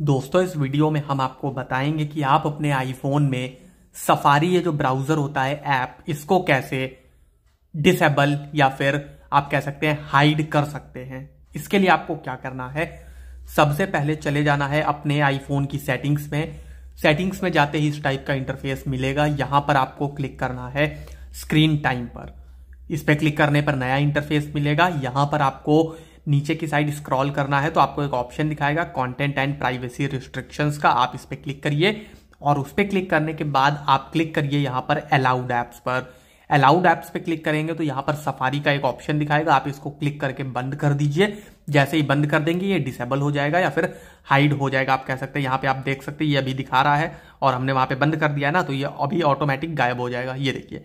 दोस्तों इस वीडियो में हम आपको बताएंगे कि आप अपने आईफोन में सफारी ये जो ब्राउजर होता है ऐप इसको कैसे डिसेबल या फिर आप कह सकते हैं हाइड कर सकते हैं इसके लिए आपको क्या करना है सबसे पहले चले जाना है अपने आईफोन की सेटिंग्स में सेटिंग्स में जाते ही इस टाइप का इंटरफेस मिलेगा यहां पर आपको क्लिक करना है स्क्रीन टाइम पर इस पर क्लिक करने पर नया इंटरफेस मिलेगा यहां पर आपको नीचे की साइड स्क्रॉल करना है तो आपको एक ऑप्शन दिखाएगा कंटेंट एंड प्राइवेसी रिस्ट्रिक्शंस का आप इस पर क्लिक करिए और उस पर क्लिक करने के बाद आप क्लिक करिए यहाँ पर अलाउड ऐप्स पर अलाउड ऐप्स पे क्लिक करेंगे तो यहाँ पर सफारी का एक ऑप्शन दिखाएगा आप इसको क्लिक करके बंद कर दीजिए जैसे ही बंद कर देंगे ये डिसेबल हो जाएगा या फिर हाइड हो जाएगा आप कह सकते हैं यहाँ पे आप देख सकते हैं ये अभी दिखा रहा है और हमने वहाँ पे बंद कर दिया ना तो ये अभी ऑटोमेटिक गायब हो जाएगा ये देखिए